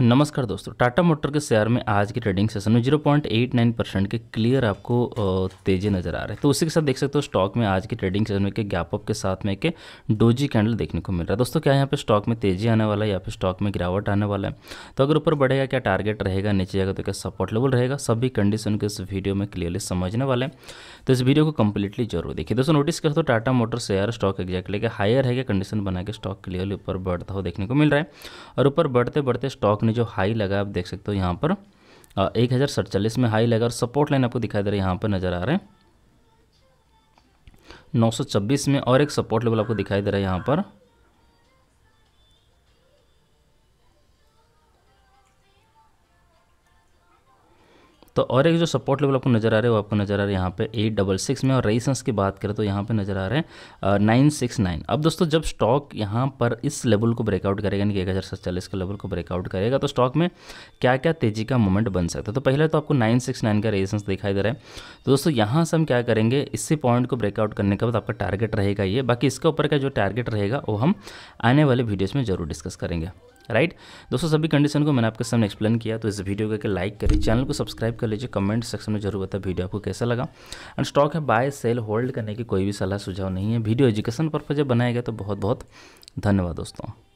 नमस्कार दोस्तों टाटा मोटर के शेयर में आज के ट्रेडिंग सेशन में 0.89 परसेंट के क्लियर आपको तेज़ी नज़र आ रहे हैं तो उसी के साथ देख सकते हो स्टॉक में आज के ट्रेडिंग सेशन में के गैप अप के साथ में एक डोजी कैंडल देखने को मिल रहा है दोस्तों क्या यहाँ पे स्टॉक में तेज़ी आने वाला है या फिर स्टॉक में गिरावट आने वाला है तो अगर ऊपर बढ़ेगा क्या टारगेट रहेगा नीचे जाएगा तो क्या सपोर्ट लेवल रहेगा सभी कंडीशन को इस वीडियो में क्लियरली समझने वाले तो इस वीडियो को कंप्लीटली जरूर देखिए दोस्तों नोटिस करते हो Tata motor share stock exactly higher है क्या कंडीशन बना के स्टॉक क्लियरली ऊपर बढ़ता हुआ देखने को मिल रहा है और ऊपर बढ़ते बढ़ते स्टॉक अपने जो हाई लगा आप देख सकते हो यहाँ पर एक हज़ार में हाई लगा और सपोर्ट लाइन आपको दिखाई दे रहा है यहाँ पर नज़र आ रहे हैं 926 में और एक सपोर्ट लेवल आपको दिखाई दे रहा है यहाँ पर तो और एक जो सपोर्ट लेवल आपको नज़र आ रहा है वो आपको नज़र आ रहा है यहाँ पे एट डबल सिक्स में और रेजिस्टेंस की बात करें तो यहाँ पे नज़र आ रहे हैं नाइन सिक्स नाइन अब दोस्तों जब स्टॉक यहाँ पर इस लेवल को ब्रेकआउट करेगा यानी कि एक हज़ार सत्तालीस के लेवल को ब्रेकआउट करेगा तो स्टॉक में क्या क्या तेज़ी का मूवमेंट बन सकता है तो पहले तो आपको नाइन सिक्स नाइन का रेजिस्टेंस दिखाई दे रहा है तो दोस्तों यहाँ से हम क्या करेंगे इसी पॉइंट को ब्रेकआउट करने के बाद आपका टारगेट रहेगा ये बाकी इसके ऊपर का जो टारगेट रहेगा वो हम आने वाले वीडियोज़ में ज़रूर डिस्कस करेंगे राइट दोस्तों सभी कंडीशन को मैंने आपके सामने एक्सप्लेन किया तो इस वीडियो को लाइक करिए चैनल को सब्सक्राइब कर लीजिए कमेंट सेक्शन में जरूर बताए वीडियो आपको कैसा लगा एंड स्टॉक है बाय सेल होल्ड करने की कोई भी सलाह सुझाव नहीं है वीडियो एजुकेशन पर्पज जब बनाया गया तो बहुत बहुत धन्यवाद दोस्तों